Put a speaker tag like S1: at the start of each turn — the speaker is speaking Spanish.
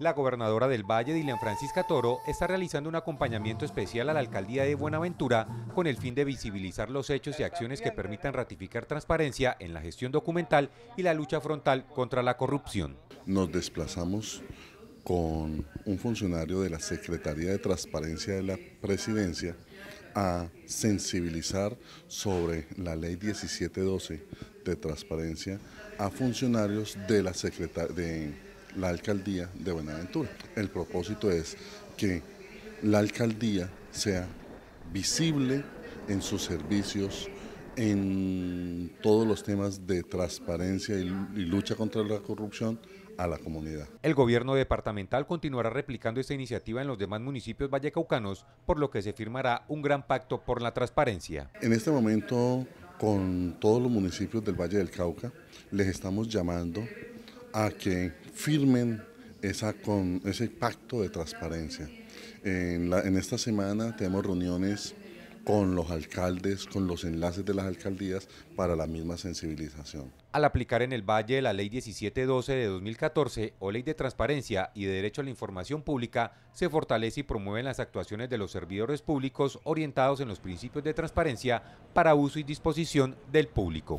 S1: La gobernadora del Valle, Dilian Francisca Toro, está realizando un acompañamiento especial a la alcaldía de Buenaventura con el fin de visibilizar los hechos y acciones que permitan ratificar transparencia en la gestión documental y la lucha frontal contra la corrupción.
S2: Nos desplazamos con un funcionario de la Secretaría de Transparencia de la Presidencia a sensibilizar sobre la ley 1712 de transparencia a funcionarios de la Secretaría de la alcaldía de Buenaventura. El propósito es que la alcaldía sea visible en sus servicios, en todos los temas de transparencia y, lucha contra la corrupción a la comunidad. El gobierno
S1: departamental continuará replicando esta iniciativa en los demás municipios vallecaucanos, por lo que se firmará un gran pacto por la transparencia.
S2: En este momento, con todos los municipios del Valle del Cauca, les estamos llamando a que firmen esa con, ese pacto de transparencia. En, esta semana tenemos reuniones con los alcaldes, con los enlaces de las alcaldías para la misma sensibilización.
S1: Al aplicar en el Valle la Ley 1712 de 2014 o Ley de Transparencia y de Derecho a la Información Pública, se fortalece y promueven las actuaciones de los servidores públicos orientados en los principios de transparencia para uso y disposición del público.